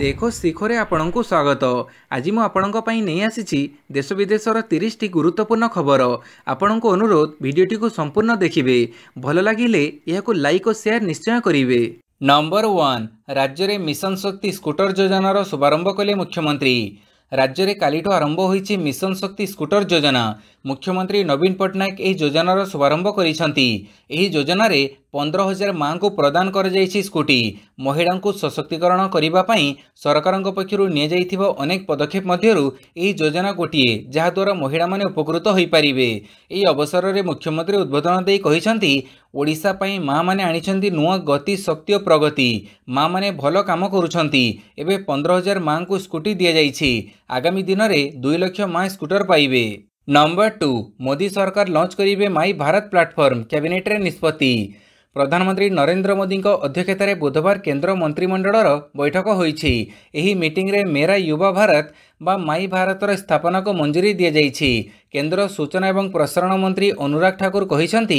ଦେଖୋ ଶିଖରେ ଆପଣଙ୍କୁ ସ୍ୱାଗତ ଆଜି ମୁଁ ଆପଣଙ୍କ ପାଇଁ ନେଇ ଆସିଛି ଦେଶ ବିଦେଶର ତିରିଶଟି ଗୁରୁତ୍ୱପୂର୍ଣ୍ଣ ଖବର ଆପଣଙ୍କୁ ଅନୁରୋଧ ଭିଡ଼ିଓଟିକୁ ସମ୍ପୂର୍ଣ୍ଣ ଦେଖିବେ ଭଲ ଲାଗିଲେ ଏହାକୁ ଲାଇକ୍ ଓ ସେୟାର ନିଶ୍ଚୟ କରିବେ ନମ୍ବର ୱାନ୍ ରାଜ୍ୟରେ ମିଶନ ଶକ୍ତି ସ୍କୁଟର ଯୋଜନାର ଶୁଭାରମ୍ଭ କଲେ ମୁଖ୍ୟମନ୍ତ୍ରୀ ରାଜ୍ୟରେ କାଲିଠୁ ଆରମ୍ଭ ହୋଇଛି ମିଶନ ଶକ୍ତି ସ୍କୁଟର ଯୋଜନା ମୁଖ୍ୟମନ୍ତ୍ରୀ ନବୀନ ପଟ୍ଟନାୟକ ଏହି ଯୋଜନାର ଶୁଭାରମ୍ଭ କରିଛନ୍ତି ଏହି ଯୋଜନାରେ ପନ୍ଦର ହଜାର ମାଆଙ୍କୁ ପ୍ରଦାନ କରାଯାଇଛି ସ୍କୁଟି ମହିଳାଙ୍କୁ ସଶକ୍ତିକରଣ କରିବା ପାଇଁ ସରକାରଙ୍କ ପକ୍ଷରୁ ନିଆଯାଇଥିବା ଅନେକ ପଦକ୍ଷେପ ମଧ୍ୟରୁ ଏହି ଯୋଜନା ଗୋଟିଏ ଯାହାଦ୍ୱାରା ମହିଳାମାନେ ଉପକୃତ ହୋଇପାରିବେ ଏହି ଅବସରରେ ମୁଖ୍ୟମନ୍ତ୍ରୀ ଉଦ୍ବୋଧନ ଦେଇ କହିଛନ୍ତି ଓଡ଼ିଶା ପାଇଁ ମାଆମାନେ ଆଣିଛନ୍ତି ନୂଆ ଗତି ଶକ୍ତି ଓ ପ୍ରଗତି ମାଆମାନେ ଭଲ କାମ କରୁଛନ୍ତି ଏବେ ପନ୍ଦର ହଜାର ମାଆଙ୍କୁ ସ୍କୁଟି ଦିଆଯାଇଛି ଆଗାମୀ ଦିନରେ ଦୁଇ ଲକ୍ଷ ମାଆ ସ୍କୁଟର ପାଇବେ ନମ୍ବର ଟୁ ମୋଦି ସରକାର ଲଞ୍ଚ କରିବେ ମାଇ ଭାରତ ପ୍ଲାଟଫର୍ମ କ୍ୟାବିନେଟ୍ରେ ନିଷ୍ପତ୍ତି ପ୍ରଧାନମନ୍ତ୍ରୀ ନରେନ୍ଦ୍ର ମୋଦିଙ୍କ ଅଧ୍ୟକ୍ଷତାରେ ବୁଧବାର କେନ୍ଦ୍ର ମନ୍ତ୍ରିମଣ୍ଡଳର ବୈଠକ ହୋଇଛି ଏହି ମିଟିଂରେ ମେରା ୟୁବା ଭାରତ বা ମାଇ ଭାରତର ସ୍ଥାପନକୁ ମଞ୍ଜୁରୀ ଦିଆଯାଇଛି କେନ୍ଦ୍ର ସୂଚନା ଏବଂ ପ୍ରସାରଣ ମନ୍ତ୍ରୀ ଅନୁରାଗ ଠାକୁର କହିଛନ୍ତି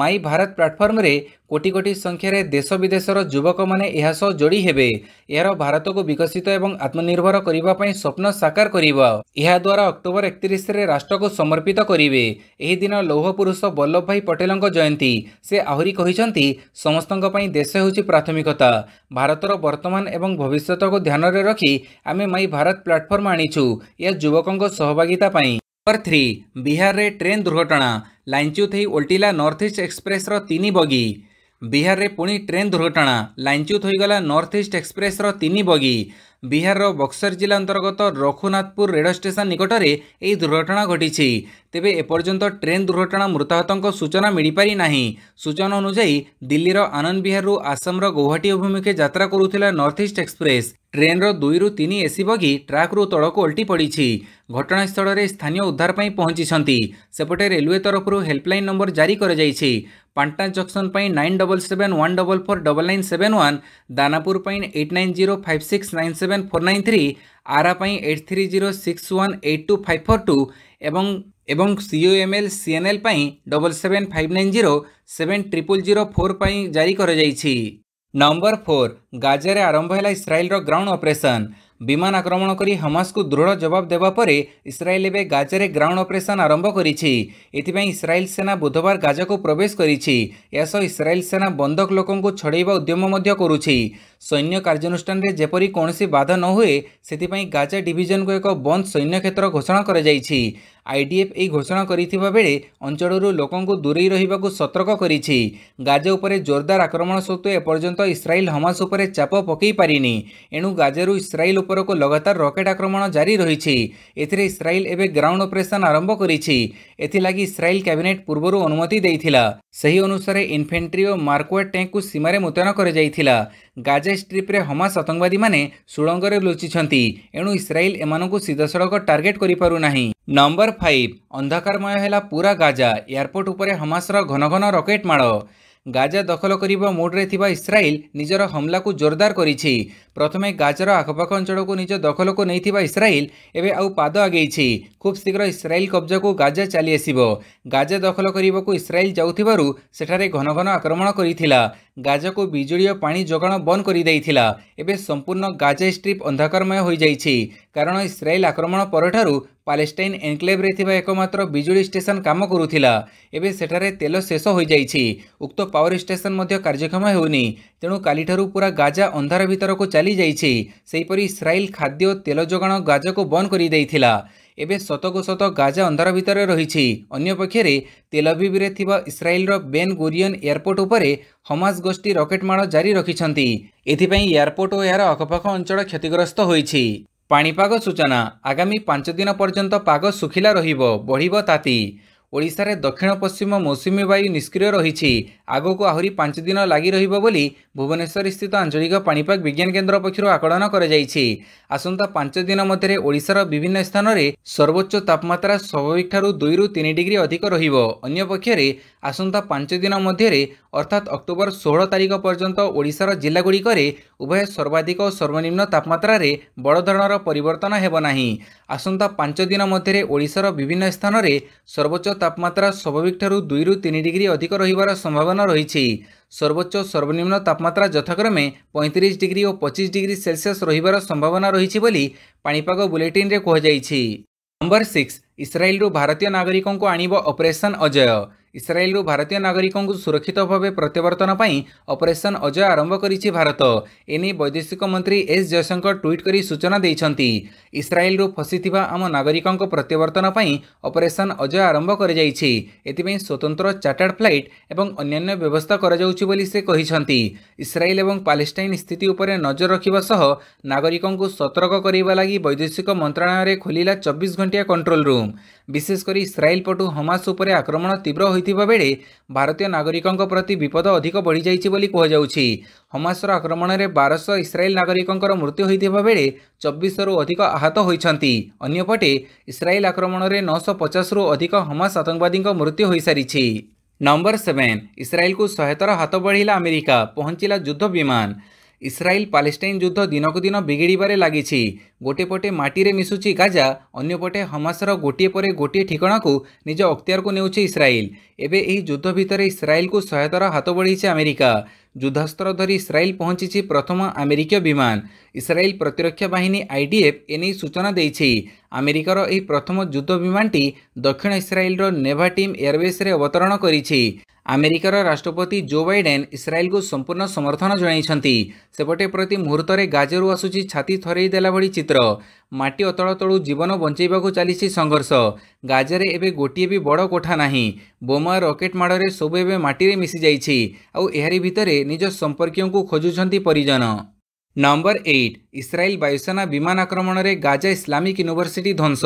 ମାଇ ଭାରତ ପ୍ଲାଟଫର୍ମରେ କୋଟି କୋଟି ସଂଖ୍ୟାରେ ଦେଶ ବିଦେଶର ଯୁବକମାନେ ଏହା ସହ ଯୋଡ଼ି ହେବେ ଏହାର ଭାରତକୁ ବିକଶିତ ଏବଂ ଆତ୍ମନିର୍ଭର କରିବା ପାଇଁ ସ୍ୱପ୍ନ ସାକାର କରିବ ଏହାଦ୍ୱାରା ଅକ୍ଟୋବର ଏକତିରିଶରେ ରାଷ୍ଟ୍ରକୁ ସମର୍ପିତ କରିବେ ଏହି ଦିନ ଲୌହ ପୁରୁଷ ବଲ୍ଲଭ ଭାଇ ପଟେଲଙ୍କ ଜୟନ୍ତୀ ସେ ଆହୁରି କହିଛନ୍ତି ସମସ୍ତଙ୍କ ପାଇଁ ଦେଶ ହେଉଛି ପ୍ରାଥମିକତା ଭାରତର ବର୍ତ୍ତମାନ ଏବଂ ଭବିଷ୍ୟତକୁ ଧ୍ୟାନରେ ରଖି ଆମେ ମାଇ ଭାରତ ପ୍ଲାଟଫର୍ମ ଆଣିଛୁ ଏ ଯୁବକଙ୍କ ସହଭାଗିତା ପାଇଁ ନମ୍ବର ଥ୍ରୀ ବିହାରରେ ଟ୍ରେନ୍ ଦୁର୍ଘଟଣା ଲାଇନ୍ଚ୍ୟୁତ୍ ହୋଇ ଓଲଟିଲା ନର୍ଥ ଇଷ୍ଟ ଏକ୍ସପ୍ରେସ୍ର ତିନି ବଗି ବିହାରରେ ପୁଣି ଟ୍ରେନ୍ ଦୁର୍ଘଟଣା ଲାଇନଚ୍ୟୁତ ହୋଇଗଲା ନର୍ଥ ଇଷ୍ଟ ଏକ୍ସପ୍ରେସ୍ର ତିନି ବଗି ବିହାରର ବକ୍ସର ଜିଲ୍ଲା ଅନ୍ତର୍ଗତ ରଘୁନାଥପୁର ରେଳ ଷ୍ଟେସନ ନିକଟରେ ଏହି ଦୁର୍ଘଟଣା ଘଟିଛି ତେବେ ଏପର୍ଯ୍ୟନ୍ତ ଟ୍ରେନ୍ ଦୁର୍ଘଟଣା ମୃତାହତଙ୍କ ସୂଚନା ମିଳିପାରି ନାହିଁ ସୂଚନା ଅନୁଯାୟୀ ଦିଲ୍ଲୀର ଆନନ୍ଦ ବିହାରରୁ ଆସାମର ଗୌହାଟୀ ଅଭିମୁଖେ ଯାତ୍ରା କରୁଥିଲା ନର୍ଥ ଇଷ୍ଟ ଏକ୍ସପ୍ରେସ୍ ଟ୍ରେନ୍ର ଦୁଇରୁ ତିନି ଏସି ବଗି ଟ୍ରାକ୍ରୁ ତଳକୁ ଓଲଟି ପଡ଼ିଛି ଘଟଣାସ୍ଥଳରେ ସ୍ଥାନୀୟ ଉଦ୍ଧାର ପାଇଁ ପହଞ୍ଚିଛନ୍ତି ସେପଟେ ରେଲୱେ ତରଫରୁ ହେଲ୍ପଲାଇନ୍ ନମ୍ବର ଜାରି କରାଯାଇଛି ପାଟନା ଜଙ୍କସନ୍ ପାଇଁ nine double seven one double four double nine seven one Danapur ପାଇଁ eight nine zero five six nine seven four nine three Ara ପାଇଁ eight three zero six one eight two five four two ଏବଂ ଏବଂ COML CNL ପାଇଁ double seven five nine zero seven triple zero four ପାଇଁ ଜାରି କରାଯାଇଛି number four ଗାଜାରେ ଆରମ୍ଭ ହେଲା ଇସ୍ରାଏଲ୍ର ଗ୍ରାଉଣ୍ଡ ଅପରେସନ୍ ବିମାନ ଆକ୍ରମଣ କରି ହମାସକୁ ଦୃଢ଼ ଜବାବ ଦେବା ପରେ ଇସ୍ରାଏଲ ଏବେ ଗାଜାରେ ଗ୍ରାଉଣ୍ଡ ଅପରେସନ୍ ଆରମ୍ଭ କରିଛି ଏଥିପାଇଁ ଇସ୍ରାଏଲ ସେନା ବୁଧବାର ଗାଜାକୁ ପ୍ରବେଶ କରିଛି ଏହା ସହ ଇସ୍ରାଏଲ ସେନା ବନ୍ଧକ ଲୋକଙ୍କୁ ଛଡ଼େଇବା ଉଦ୍ୟମ ମଧ୍ୟ କରୁଛି ସୈନ୍ୟ କାର୍ଯ୍ୟାନୁଷ୍ଠାନରେ ଯେପରି କୌଣସି ବାଧା ନ ହୁଏ ସେଥିପାଇଁ ଗାଜା ଡିଭିଜନକୁ ଏକ ବନ୍ଦ ସୈନ୍ୟକ୍ଷେତ୍ର ଘୋଷଣା କରାଯାଇଛି আইডিএফ এই ঘোষণা করা বেড়ে অঞ্চলর লোক দূরেই রহবাকু সতর্ক করেছে গাজা উপরে জোরদার আক্রমণ সত্ত্বে এপর্যন্ত ইসরায়েল হমাস উপরে চাপ পকাই পারিনি এণু গাজারু ইসরায়েল উপরক লগাতার রকেট আক্রমণ জারি রয়েছে এতে ইসরায়েল এবে গ্রাউন্ড অপরেসন আরম্ভ করেছে এথিলাগি ইসরায়েল ক্যাবিনেট পূর্বর অনুমতি দিয়েছিল সেই অনুসারে ইনফেন্ট্রি ও মার্কুয়ার ট্যাঙ্কু সীমার মোতায়ন করা गाजा स्ट्रिप्रे हमामामास आतङवादी मे सुङ्गर लुचिच एणु इस्राइल टार्गेट सिधासडक टर्गेट गरिप नम्बर फाइभ अन्धकारमय होला पूरा गाजा एयारपोर्ट उप हमास र घन घन रकेट माड ଗାଜା ଦଖଲ କରିବା ମୁଡ଼ରେ ଥିବା ଇସ୍ରାଏଲ ନିଜର ହମଲାକୁ ଜୋରଦାର କରିଛି ପ୍ରଥମେ ଗାଜାର ଆଖପାଖ ଅଞ୍ଚଳକୁ ନିଜ ଦଖଲକୁ ନେଇଥିବା ଇସ୍ରାଏଲ ଏବେ ଆଉ ପାଦ ଆଗେଇଛି ଖୁବ୍ ଶୀଘ୍ର ଇସ୍ରାଏଲ କବ୍ଜାକୁ ଗାଜା ଚାଲିଆସିବ ଗାଜା ଦଖଲ କରିବାକୁ ଇସ୍ରାଏଲ ଯାଉଥିବାରୁ ସେଠାରେ ଘନ ଘନ ଆକ୍ରମଣ କରିଥିଲା ଗାଜାକୁ ବିଜୁଳି ଓ ପାଣି ଯୋଗାଣ ବନ୍ଦ କରିଦେଇଥିଲା ଏବେ ସମ୍ପୂର୍ଣ୍ଣ ଗାଜା ଷ୍ଟ୍ରିପ୍ ଅନ୍ଧକାରମୟ ହୋଇଯାଇଛି କାରଣ ଇସ୍ରାଏଲ ଆକ୍ରମଣ ପରଠାରୁ ପାଲେଷ୍ଟାଇନ୍ ଏନ୍କ୍ଲେଭ୍ରେ ଥିବା ଏକମାତ୍ର ବିଜୁଳି ଷ୍ଟେସନ୍ କାମ କରୁଥିଲା ଏବେ ସେଠାରେ ତେଲ ଶେଷ ହୋଇଯାଇଛି ଉକ୍ତ ପାୱାର ଷ୍ଟେସନ୍ ମଧ୍ୟ କାର୍ଯ୍ୟକ୍ଷମ ହେଉନି ତେଣୁ କାଲିଠାରୁ ପୁରା ଗାଜା ଅନ୍ଧାର ଭିତରକୁ ଚାଲିଯାଇଛି ସେହିପରି ଇସ୍ରାଇଲ୍ ଖାଦ୍ୟ ତେଲ ଯୋଗାଣ ଗାଜାକୁ ବନ୍ଦ କରିଦେଇଥିଲା ଏବେ ସତକୁ ସତ ଗାଜା ଅନ୍ଧାର ଭିତରେ ରହିଛି ଅନ୍ୟପକ୍ଷରେ ତେଲଭିବିରେ ଥିବା ଇସ୍ରାଏଲ୍ର ବେନ୍ ଗୁରିଅନ୍ ଏୟାରପୋର୍ଟ ଉପରେ ହମାସ ଗୋଷ୍ଠୀ ରକେଟ୍ ମାଡ଼ ଜାରି ରଖିଛନ୍ତି ଏଥିପାଇଁ ଏୟାରପୋର୍ଟ ଓ ଏହାର ଆଖପାଖ ଅଞ୍ଚଳ କ୍ଷତିଗ୍ରସ୍ତ ହୋଇଛି ପାଣିପାଗ ସୂଚନା ଆଗାମୀ ପାଞ୍ଚ ଦିନ ପର୍ଯ୍ୟନ୍ତ ପାଗ ଶୁଖିଲା ରହିବ ବଢ଼ିବ ତାତି ଓଡ଼ିଶାରେ ଦକ୍ଷିଣ ପଶ୍ଚିମ ମୌସୁମୀ ବାୟୁ ନିଷ୍କ୍ରିୟ ରହିଛି ଆଗକୁ ଆହୁରି ପାଞ୍ଚ ଦିନ ଲାଗି ରହିବ ବୋଲି ଭୁବନେଶ୍ୱରସ୍ଥିତ ଆଞ୍ଚଳିକ ପାଣିପାଗ ବିଜ୍ଞାନ କେନ୍ଦ୍ର ପକ୍ଷରୁ ଆକଳନ କରାଯାଇଛି ଆସନ୍ତା ପାଞ୍ଚ ଦିନ ମଧ୍ୟରେ ଓଡ଼ିଶାର ବିଭିନ୍ନ ସ୍ଥାନରେ ସର୍ବୋଚ୍ଚ ତାପମାତ୍ରା ସ୍ୱାଭାବିକଠାରୁ ଦୁଇରୁ ତିନି ଡିଗ୍ରୀ ଅଧିକ ରହିବ ଅନ୍ୟପକ୍ଷରେ ଆସନ୍ତା ପାଞ୍ଚ ଦିନ ମଧ୍ୟରେ ଅର୍ଥାତ୍ ଅକ୍ଟୋବର ଷୋହଳ ତାରିଖ ପର୍ଯ୍ୟନ୍ତ ଓଡ଼ିଶାର ଜିଲ୍ଲାଗୁଡ଼ିକରେ ଉଭୟ ସର୍ବାଧିକ ଓ ସର୍ବନିମ୍ନ ତାପମାତ୍ରାରେ ବଡ଼ ଧରଣର ପରିବର୍ତ୍ତନ ହେବ ନାହିଁ ଆସନ୍ତା ପାଞ୍ଚ ଦିନ ମଧ୍ୟରେ ଓଡ଼ିଶାର ବିଭିନ୍ନ ସ୍ଥାନରେ ସର୍ବୋଚ୍ଚ ତାପମାତ୍ରା ସ୍ୱାଭାବିକଠାରୁ ଦୁଇରୁ ତିନି ଡିଗ୍ରୀ ଅଧିକ ରହିବାର ସମ୍ଭାବନା ରହିଛି ସର୍ବୋଚ୍ଚ ସର୍ବନିମ୍ନ ତାପମାତ୍ରା ଯଥାକ୍ରମେ ପଇଁତିରିଶ ଡିଗ୍ରୀ ଓ ପଚିଶ ଡିଗ୍ରୀ ସେଲସିୟସ୍ ରହିବାର ସମ୍ଭାବନା ରହିଛି ବୋଲି ପାଣିପାଗ ବୁଲେଟିନ୍ରେ କୁହାଯାଇଛି ନମ୍ବର ସିକ୍ସ ଇସ୍ରାଏଲ୍ରୁ ଭାରତୀୟ ନାଗରିକଙ୍କୁ ଆଣିବ ଅପରେସନ୍ ଅଜୟ ଇସ୍ରାଏଲ୍ରୁ ଭାରତୀୟ ନାଗରିକଙ୍କୁ ସୁରକ୍ଷିତ ଭାବେ ପ୍ରତ୍ୟାବର୍ତ୍ତନ ପାଇଁ ଅପରେସନ୍ ଅଜୟ ଆରମ୍ଭ କରିଛି ଭାରତ ଏନେଇ ବୈଦେଶିକ ମନ୍ତ୍ରୀ ଏସ୍ ଜୟଶଙ୍କର ଟ୍ୱିଟ୍ କରି ସୂଚନା ଦେଇଛନ୍ତି ଇସ୍ରାଏଲ୍ରୁ ଫସିଥିବା ଆମ ନାଗରିକଙ୍କ ପ୍ରତ୍ୟାବର୍ତ୍ତନ ପାଇଁ ଅପରେସନ୍ ଅଜୟ ଆରମ୍ଭ କରାଯାଇଛି ଏଥିପାଇଁ ସ୍ୱତନ୍ତ୍ର ଚାର୍ଟାର୍ଡ ଫ୍ଲାଇଟ୍ ଏବଂ ଅନ୍ୟାନ୍ୟ ବ୍ୟବସ୍ଥା କରାଯାଉଛି ବୋଲି ସେ କହିଛନ୍ତି ଇସ୍ରାଏଲ୍ ଏବଂ ପାଲେଷ୍ଟାଇନ୍ ସ୍ଥିତି ଉପରେ ନଜର ରଖିବା ସହ ନାଗରିକଙ୍କୁ ସତର୍କ କରିବା ଲାଗି ବୈଦେଶିକ ମନ୍ତ୍ରଣାଳୟରେ ଖୋଲିଲା ଚବିଶ ଘଣ୍ଟିଆ କଣ୍ଟ୍ରୋଲ୍ ରୁମ୍ ବିଶେଷକରି ଇସ୍ରାଏଲ୍ ପଟୁ ହମାସ ଉପରେ ଆକ୍ରମଣ ତୀବ୍ର ହୋଇଥିବା ବେଳେ ଭାରତୀୟ ନାଗରିକଙ୍କ ପ୍ରତି ବିପଦ ଅଧିକ ବଢ଼ିଯାଇଛି ବୋଲି କୁହାଯାଉଛି ହମାସର ଆକ୍ରମଣରେ ବାରଶହ ଇସ୍ରାଏଲ୍ ନାଗରିକଙ୍କର ମୃତ୍ୟୁ ହୋଇଥିବା ବେଳେ ଚବିଶରୁ ଅଧିକ ଆହତ ହୋଇଛନ୍ତି ଅନ୍ୟପଟେ ଇସ୍ରାଏଲ୍ ଆକ୍ରମଣରେ ନଅଶହ ପଚାଶରୁ ଅଧିକ ହମାସ ଆତଙ୍କବାଦୀଙ୍କ ମୃତ୍ୟୁ ହୋଇସାରିଛି ନମ୍ବର ସେଭେନ୍ ଇସ୍ରାଏଲ୍କୁ ସହାୟତାର ହାତ ବଢ଼ିଲା ଆମେରିକା ପହଞ୍ଚିଲା ଯୁଦ୍ଧ ବିମାନ ଇସ୍ରାଏଲ ପାଲେଷ୍ଟାଇନ୍ ଯୁଦ୍ଧ ଦିନକୁ ଦିନ ବିଗିଡ଼ିବାରେ ଲାଗିଛି ଗୋଟିଏ ପଟେ ମାଟିରେ ମିଶୁଛି ଗାଜା ଅନ୍ୟପଟେ ହମାସର ଗୋଟିଏ ପରେ ଗୋଟିଏ ଠିକଣାକୁ ନିଜ ଅକ୍ତିଆରକୁ ନେଉଛି ଇସ୍ରାଏଲ ଏବେ ଏହି ଯୁଦ୍ଧ ଭିତରେ ଇସ୍ରାଏଲକୁ ସହାୟତାର ହାତ ବଢ଼େଇଛି ଆମେରିକା ଯୁଦ୍ଧାସ୍ତ୍ର ଧରି ଇସ୍ରାଏଲ ପହଞ୍ଚିଛି ପ୍ରଥମ ଆମେରିକୀୟ ବିମାନ ଇସ୍ରାଏଲ ପ୍ରତିରକ୍ଷା ବାହିନୀ ଆଇଡିଏଫ୍ ଏନେଇ ସୂଚନା ଦେଇଛି ଆମେରିକାର ଏହି ପ୍ରଥମ ଯୁଦ୍ଧ ବିମାନଟି ଦକ୍ଷିଣ ଇସ୍ରାଏଲର ନେଭା ଟିମ୍ ଏୟାରବେସ୍ରେ ଅବତରଣ କରିଛି ଆମେରିକାର ରାଷ୍ଟ୍ରପତି ଜୋ ବାଇଡେନ୍ ଇସ୍ରାଏଲକୁ ସମ୍ପୂର୍ଣ୍ଣ ସମର୍ଥନ ଜଣାଇଛନ୍ତି ସେପଟେ ପ୍ରତି ମୁହୂର୍ତ୍ତରେ ଗାଜରୁ ଆସୁଛି ଛାତି ଥରେଇ ଦେଲା ଭଳି ଚିତ୍ର ମାଟି ଅତଳ ତଳୁ ଜୀବନ ବଞ୍ଚାଇବାକୁ ଚାଲିଛି ସଂଘର୍ଷ ଗାଜାରେ ଏବେ ଗୋଟିଏ ବି ବଡ଼ କୋଠା ନାହିଁ ବୋମା ରକେଟ୍ ମାଡ଼ରେ ସବୁ ଏବେ ମାଟିରେ ମିଶିଯାଇଛି ଆଉ ଏହାରି ଭିତରେ ନିଜ ସମ୍ପର୍କୀୟଙ୍କୁ ଖୋଜୁଛନ୍ତି ପରିଜନ ନମ୍ବର ଏଇଟ୍ ଇସ୍ରାଏଲ୍ ବାୟୁସେନା ବିମାନ ଆକ୍ରମଣରେ ଗାଜା ଇସ୍ଲାମିକ୍ ୟୁନିଭର୍ସିଟି ଧ୍ୱଂସ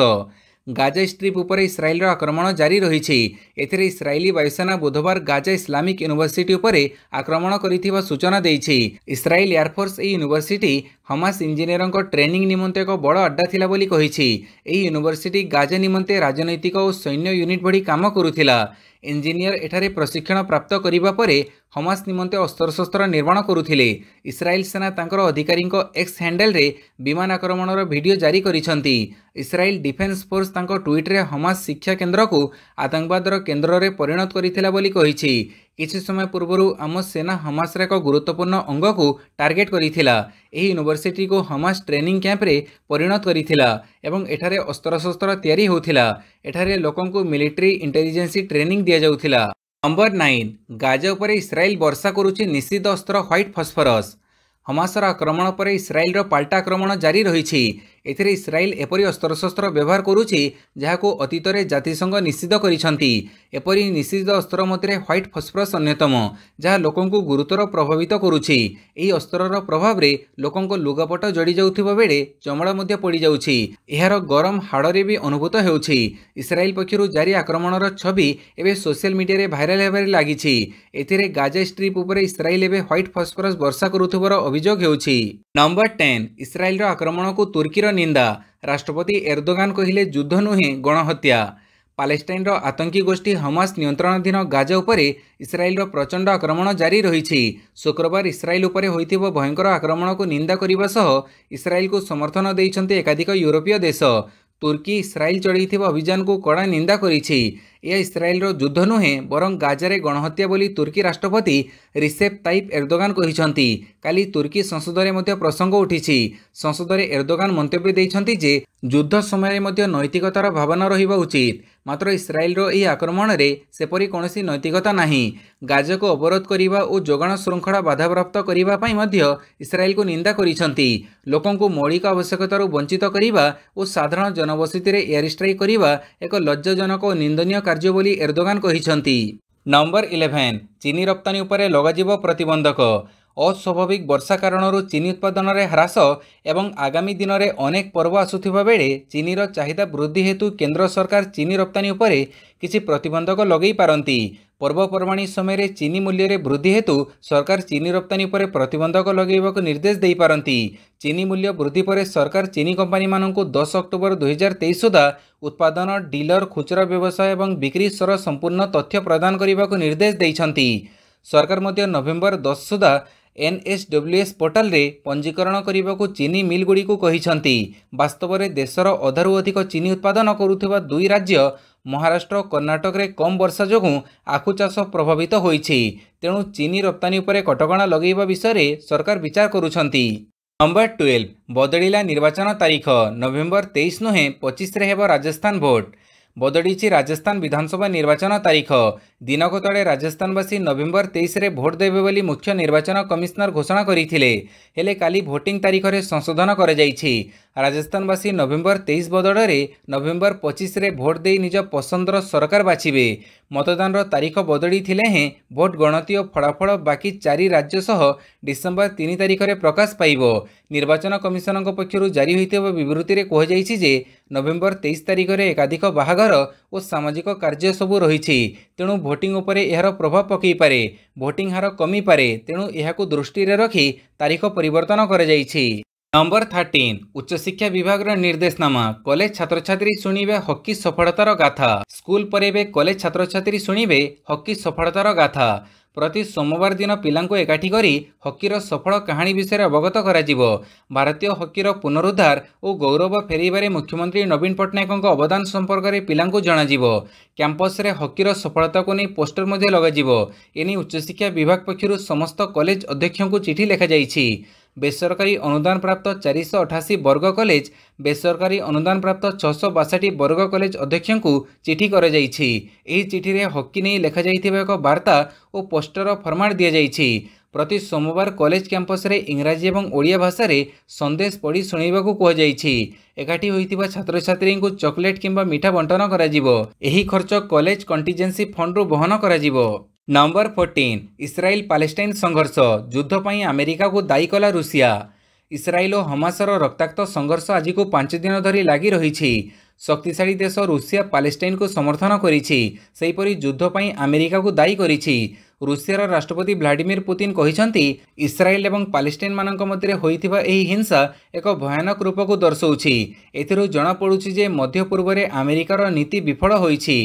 ଗାଜା ଷ୍ଟ୍ରିପ୍ ଉପରେ ଇସ୍ରାଏଲ୍ର ଆକ୍ରମଣ ଜାରି ରହିଛି ଏଥିରେ ଇସ୍ରାଏଲୀ ବାୟୁସେନା ବୁଧବାର ଗାଜା ଇସ୍ଲାମିକ୍ ୟୁନିଭର୍ସିଟି ଉପରେ ଆକ୍ରମଣ କରିଥିବା ସୂଚନା ଦେଇଛି ଇସ୍ରାଏଲ୍ ଏୟାରଫୋର୍ସ ଏହି ୟୁନିଭର୍ସିଟି ହମାସ ଇଞ୍ଜିନିୟରଙ୍କ ଟ୍ରେନିଂ ନିମନ୍ତେ ଏକ ବଡ଼ ଆଡ୍ଡା ଥିଲା ବୋଲି କହିଛି ଏହି ୟୁନିଭର୍ସିଟି ଗାଜା ନିମନ୍ତେ ରାଜନୈତିକ ଓ ସୈନ୍ୟ ୟୁନିଟ୍ ଭଳି କାମ କରୁଥିଲା ଇଞ୍ଜିନିୟର ଏଠାରେ ପ୍ରଶିକ୍ଷଣ ପ୍ରାପ୍ତ କରିବା ପରେ ହମାସ ନିମନ୍ତେ ଅସ୍ତ୍ରଶସ୍ତ୍ର ନିର୍ମାଣ କରୁଥିଲେ ଇସ୍ରାଏଲ ସେନା ତାଙ୍କର ଅଧିକାରୀଙ୍କ ଏକ୍ସ ହ୍ୟାଣ୍ଡେଲରେ ବିମାନ ଆକ୍ରମଣର ଭିଡ଼ିଓ ଜାରି କରିଛନ୍ତି ଇସ୍ରାଏଲ ଡିଫେନ୍ସ ଫୋର୍ସ ତାଙ୍କ ଟ୍ୱିଟ୍ରେ ହମାସ ଶିକ୍ଷା କେନ୍ଦ୍ରକୁ ଆତଙ୍କବାଦର କେନ୍ଦ୍ରରେ ପରିଣତ କରିଥିଲା ବୋଲି କହିଛି କିଛି ସମୟ ପୂର୍ବରୁ ଆମ ସେନା ହମାସର ଏକ ଗୁରୁତ୍ୱପୂର୍ଣ୍ଣ ଅଙ୍ଗକୁ ଟାର୍ଗେଟ୍ କରିଥିଲା ଏହି ୟୁନିଭର୍ସିଟିକୁ ହମାସ ଟ୍ରେନିଂ କ୍ୟାମ୍ପରେ ପରିଣତ କରିଥିଲା ଏବଂ ଏଠାରେ ଅସ୍ତ୍ରଶସ୍ତ୍ର ତିଆରି ହେଉଥିଲା ଏଠାରେ ଲୋକଙ୍କୁ ମିଲିଟ୍ରି ଇଣ୍ଟେଲିଜେନ୍ସି ଟ୍ରେନିଂ ଦିଆଯାଉଥିଲା ନମ୍ବର ନାଇନ୍ ଗାଜା ଉପରେ ଇସ୍ରାଏଲ ବର୍ଷା କରୁଛି ନିଷିଦ୍ଧ ଅସ୍ତ୍ର ହ୍ୱାଇଟ୍ ଫସ୍ଫରସ୍ ହମାସର ଆକ୍ରମଣ ପରେ ଇସ୍ରାଏଲର ପାଲଟା ଆକ୍ରମଣ ଜାରି ରହିଛି ଏଥିରେ ଇସ୍ରାଏଲ୍ ଏପରି ଅସ୍ତ୍ରଶସ୍ତ୍ର ବ୍ୟବହାର କରୁଛି ଯାହାକୁ ଅତୀତରେ ଜାତିସଂଘ ନିଷିଦ୍ଧ କରିଛନ୍ତି ଏପରି ନିଷିଦ୍ଧ ଅସ୍ତ୍ର ମଧ୍ୟରେ ହ୍ୱାଇଟ୍ ଫସ୍ଫରସ୍ ଅନ୍ୟତମ ଯାହା ଲୋକଙ୍କୁ ଗୁରୁତର ପ୍ରଭାବିତ କରୁଛି ଏହି ଅସ୍ତ୍ରର ପ୍ରଭାବରେ ଲୋକଙ୍କ ଲୁଗାପଟ ଜଡ଼ି ଯାଉଥିବା ବେଳେ ଚମଡ଼ା ମଧ୍ୟ ପଡ଼ିଯାଉଛି ଏହାର ଗରମ ହାଡ଼ରେ ବି ଅନୁଭୂତ ହେଉଛି ଇସ୍ରାଏଲ୍ ପକ୍ଷରୁ ଜାରି ଆକ୍ରମଣର ଛବି ଏବେ ସୋସିଆଲ ମିଡ଼ିଆରେ ଭାଇରାଲ୍ ହେବାରେ ଲାଗିଛି ଏଥିରେ ଗାଜା ଷ୍ଟ୍ରିପ୍ ଉପରେ ଇସ୍ରାଏଲ୍ ଏବେ ହ୍ୱାଇଟ୍ ଫସ୍ଫରସ୍ ବର୍ଷା କରୁଥିବାର ଅଭିଯୋଗ ହେଉଛି ନମ୍ବର ଟେନ୍ ଇସ୍ରାଏଲ୍ର ଆକ୍ରମଣକୁ ତୁର୍କୀର ନିନ୍ଦା ରାଷ୍ଟ୍ରପତି ଏର୍ଦୋଗାନ କହିଲେ ଯୁଦ୍ଧ ନୁହେଁ ଗଣହତ୍ୟା ପାଲେଷ୍ଟାଇନ୍ର ଆତଙ୍କୀ ଗୋଷ୍ଠୀ ହମାସ ନିୟନ୍ତ୍ରଣାଧୀନ ଗାଜା ଉପରେ ଇସ୍ରାଏଲ୍ର ପ୍ରଚଣ୍ଡ ଆକ୍ରମଣ ଜାରି ରହିଛି ଶୁକ୍ରବାର ଇସ୍ରାଏଲ୍ ଉପରେ ହୋଇଥିବା ଭୟଙ୍କର ଆକ୍ରମଣକୁ ନିନ୍ଦା କରିବା ସହ ଇସ୍ରାଏଲ୍କୁ ସମର୍ଥନ ଦେଇଛନ୍ତି ଏକାଧିକ ୟୁରୋପୀୟ ଦେଶ ତୁର୍କୀ ଇସ୍ରାଏଲ୍ ଚଢ଼େଇଥିବା ଅଭିଯାନକୁ କଡ଼ା ନିନ୍ଦା କରିଛି ଏହା ଇସ୍ରାଏଲ୍ର ଯୁଦ୍ଧ ନୁହେଁ ବରଂ ଗାଜାରେ ଗଣହତ୍ୟା ବୋଲି ତୁର୍କୀ ରାଷ୍ଟ୍ରପତି ରିସେପ୍ ତାଇପ୍ ଏର୍ଦ୍ଦୋଗାନ କହିଛନ୍ତି କାଲି ତୁର୍କୀ ସଂସଦରେ ମଧ୍ୟ ପ୍ରସଙ୍ଗ ଉଠିଛି ସଂସଦରେ ଏର୍ଦ୍ଦୋଗାନ ମନ୍ତବ୍ୟ ଦେଇଛନ୍ତି ଯେ ଯୁଦ୍ଧ ସମୟରେ ମଧ୍ୟ ନୈତିକତାର ଭାବନା ରହିବା ଉଚିତ ମାତ୍ର ଇସ୍ରାଏଲ୍ର ଏହି ଆକ୍ରମଣରେ ସେପରି କୌଣସି ନୈତିକତା ନାହିଁ ଗାଜକୁ ଅବରୋଧ କରିବା ଓ ଯୋଗାଣ ଶୃଙ୍ଖଳା ବାଧାପ୍ରାପ୍ତ କରିବା ପାଇଁ ମଧ୍ୟ ଇସ୍ରାଏଲ୍କୁ ନିନ୍ଦା କରିଛନ୍ତି ଲୋକଙ୍କୁ ମୌଳିକ ଆବଶ୍ୟକତାରୁ ବଞ୍ଚିତ କରିବା ଓ ସାଧାରଣ ଜନବସତିରେ ଏୟାର ଷ୍ଟ୍ରାଇକ୍ କରିବା ଏକ ଲଜ୍ଜାଜନକ ଓ ନିନ୍ଦନୀୟ କାର୍ଯ୍ୟ ବୋଲି ଏର୍ଦ୍ଦୋଗାନ କହିଛନ୍ତି ନମ୍ବର ଇଲେଭେନ୍ ଚିନି ରପ୍ତାନୀ ଉପରେ ଲଗାଯିବ ପ୍ରତିବନ୍ଧକ ଅସ୍ୱାଭାବିକ ବର୍ଷା କାରଣରୁ ଚିନି ଉତ୍ପାଦନରେ ହ୍ରାସ ଏବଂ ଆଗାମୀ ଦିନରେ ଅନେକ ପର୍ବ ଆସୁଥିବା ବେଳେ ଚିନିର ଚାହିଦା ବୃଦ୍ଧି ହେତୁ କେନ୍ଦ୍ର ସରକାର ଚିନି ରପ୍ତାନୀ ଉପରେ କିଛି ପ୍ରତିବନ୍ଧକ ଲଗାଇ ପାରନ୍ତି पर्वपर्वाणी समयले चिन मूल्यले वृद्धि हेतु सरकार चीनी रप्तानी पर प्रतीबन्धक लगाउँदा निर्देश चीनी मूल्य वृद्धि सरकार चीनी कम्पनी म दस अक्टोबर दुई हजार तेइस सुधा उत्पादन डिलर खुचरा व्यवसाय बिक्री सह संपूर्ण तथ्य प्रदान निर्देश गरेको नभेम्बर दस सुधा एनएसडब्ल्युएस पोर्टाल को चिन मल्गुडीको वास्तवले देश देशर अधारु अधिक चीनी उत्पादन गरुवा दुई राज्य ମହାରାଷ୍ଟ୍ର କର୍ଣ୍ଣାଟକରେ କମ୍ ବର୍ଷା ଯୋଗୁଁ ଆଖୁ ଚାଷ ପ୍ରଭାବିତ ହୋଇଛି ତେଣୁ ଚିନି ରପ୍ତାନୀ ଉପରେ କଟକଣା ଲଗାଇବା ବିଷୟରେ ସରକାର ବିଚାର କରୁଛନ୍ତି ନମ୍ବର ଟୁଏଲ୍ଭ ବଦଳିଲା ନିର୍ବାଚନ ତାରିଖ ନଭେମ୍ବର ତେଇଶ ନୁହେଁ ପଚିଶରେ ହେବ ରାଜସ୍ଥାନ ଭୋଟ୍ ବଦଳିଛି ରାଜସ୍ଥାନ ବିଧାନସଭା ନିର୍ବାଚନ ତାରିଖ ଦିନକ ତଳେ ରାଜସ୍ଥାନବାସୀ ନଭେମ୍ବର ତେଇଶରେ ଭୋଟ୍ ଦେବେ ବୋଲି ମୁଖ୍ୟ ନିର୍ବାଚନ କମିଶନର ଘୋଷଣା କରିଥିଲେ ହେଲେ କାଲି ଭୋଟିଂ ତାରିଖରେ ସଂଶୋଧନ କରାଯାଇଛି ରାଜସ୍ଥାନବାସୀ ନଭେମ୍ବର ତେଇଶ ବଦଳରେ ନଭେମ୍ବର ପଚିଶରେ ଭୋଟ ଦେଇ ନିଜ ପସନ୍ଦର ସରକାର ବାଛିବେ ମତଦାନର ତାରିଖ ବଦଳିଥିଲେ ହେଁ ଭୋଟ ଗଣତି ଓ ଫଳାଫଳ ବାକି ଚାରି ରାଜ୍ୟ ସହ ଡିସେମ୍ବର ତିନି ତାରିଖରେ ପ୍ରକାଶ ପାଇବ ନିର୍ବାଚନ କମିଶନଙ୍କ ପକ୍ଷରୁ ଜାରି ହୋଇଥିବା ବିବୃତ୍ତିରେ କୁହାଯାଇଛି ଯେ ନଭେମ୍ବର ତେଇଶ ତାରିଖରେ ଏକାଧିକ ବାହାଘର ଓ ସାମାଜିକ କାର୍ଯ୍ୟ ସବୁ ରହିଛି ତେଣୁ ଭୋଟିଂ ଉପରେ ଏହାର ପ୍ରଭାବ ପକାଇପାରେ ଭୋଟିଂ ହାର କମିପାରେ ତେଣୁ ଏହାକୁ ଦୃଷ୍ଟିରେ ରଖି ତାରିଖ ପରିବର୍ତ୍ତନ କରାଯାଇଛି ନମ୍ବର ଥାର୍ଟିନ୍ ଉଚ୍ଚଶିକ୍ଷା ବିଭାଗର ନିର୍ଦ୍ଦେଶନାମା କଲେଜ ଛାତ୍ରଛାତ୍ରୀ ଶୁଣିବେ ହକି ସଫଳତାର ଗାଥା ସ୍କୁଲ ପରେ ଏବେ କଲେଜ ଛାତ୍ରଛାତ୍ରୀ ଶୁଣିବେ ହକି ସଫଳତାର ଗାଥା ପ୍ରତି ସୋମବାର ଦିନ ପିଲାଙ୍କୁ ଏକାଠି କରି ହକିର ସଫଳ କାହାଣୀ ବିଷୟରେ ଅବଗତ କରାଯିବ ଭାରତୀୟ ହକିର ପୁନରୁଦ୍ଧାର ଓ ଗୌରବ ଫେରିବାରେ ମୁଖ୍ୟମନ୍ତ୍ରୀ ନବୀନ ପଟ୍ଟନାୟକଙ୍କ ଅବଦାନ ସମ୍ପର୍କରେ ପିଲାଙ୍କୁ ଜଣାଯିବ କ୍ୟାମ୍ପସରେ ହକିର ସଫଳତାକୁ ନେଇ ପୋଷ୍ଟର ମଧ୍ୟ ଲଗାଯିବ ଏନେଇ ଉଚ୍ଚଶିକ୍ଷା ବିଭାଗ ପକ୍ଷରୁ ସମସ୍ତ କଲେଜ ଅଧ୍ୟକ୍ଷଙ୍କୁ ଚିଠି ଲେଖାଯାଇଛି ବେସରକାରୀ ଅନୁଦାନପ୍ରାପ୍ତ ଚାରିଶହ ଅଠାଅଶୀ ବର୍ଗ କଲେଜ ବେସରକାରୀ ଅନୁଦାନପ୍ରାପ୍ତ ଛଅଶହ ବାଷଠି ବର୍ଗ କଲେଜ ଅଧ୍ୟକ୍ଷଙ୍କୁ ଚିଠି କରାଯାଇଛି ଏହି ଚିଠିରେ ହକି ନେଇ ଲେଖାଯାଇଥିବା ଏକ ବାର୍ତ୍ତା ଓ ପୋଷ୍ଟର ଫର୍ମାଟ ଦିଆଯାଇଛି ପ୍ରତି ସୋମବାର କଲେଜ କ୍ୟାମ୍ପସରେ ଇଂରାଜୀ ଏବଂ ଓଡ଼ିଆ ଭାଷାରେ ସନ୍ଦେଶ ପଢ଼ି ଶୁଣିବାକୁ କୁହାଯାଇଛି ଏକାଠି ହୋଇଥିବା ଛାତ୍ରଛାତ୍ରୀଙ୍କୁ ଚକୋଲେଟ୍ କିମ୍ବା ମିଠା ବଣ୍ଟନ କରାଯିବ ଏହି ଖର୍ଚ୍ଚ କଲେଜ କଣ୍ଟିଜେନ୍ସି ଫଣ୍ଡରୁ ବହନ କରାଯିବ ନମ୍ବର ଫୋର୍ଟିନ୍ ଇସ୍ରାଏଲ ପାଲେଷ୍ଟାଇନ୍ ସଂଘର୍ଷ ଯୁଦ୍ଧ ପାଇଁ ଆମେରିକାକୁ ଦାୟୀ କଲା ରୁଷିଆ ଇସ୍ରାଏଲ ଓ ହମାସର ରକ୍ତାକ୍ତ ସଂଘର୍ଷ ଆଜିକୁ ପାଞ୍ଚ ଦିନ ଧରି ଲାଗି ରହିଛି ଶକ୍ତିଶାଳୀ ଦେଶ ରୁଷିଆ ପାଲେଷ୍ଟାଇନ୍କୁ ସମର୍ଥନ କରିଛି ସେହିପରି ଯୁଦ୍ଧ ପାଇଁ ଆମେରିକାକୁ ଦାୟୀ କରିଛି ରୁଷିଆର ରାଷ୍ଟ୍ରପତି ଭ୍ଲାଡିମିର୍ ପୁତିନ୍ କହିଛନ୍ତି ଇସ୍ରାଏଲ୍ ଏବଂ ପାଲେଷ୍ଟାଇନ୍ମାନଙ୍କ ମଧ୍ୟରେ ହୋଇଥିବା ଏହି ହିଂସା ଏକ ଭୟାନକ ରୂପକୁ ଦର୍ଶଉଛି ଏଥିରୁ ଜଣାପଡ଼ୁଛି ଯେ ମଧ୍ୟପୂର୍ବରେ ଆମେରିକାର ନୀତି ବିଫଳ ହୋଇଛି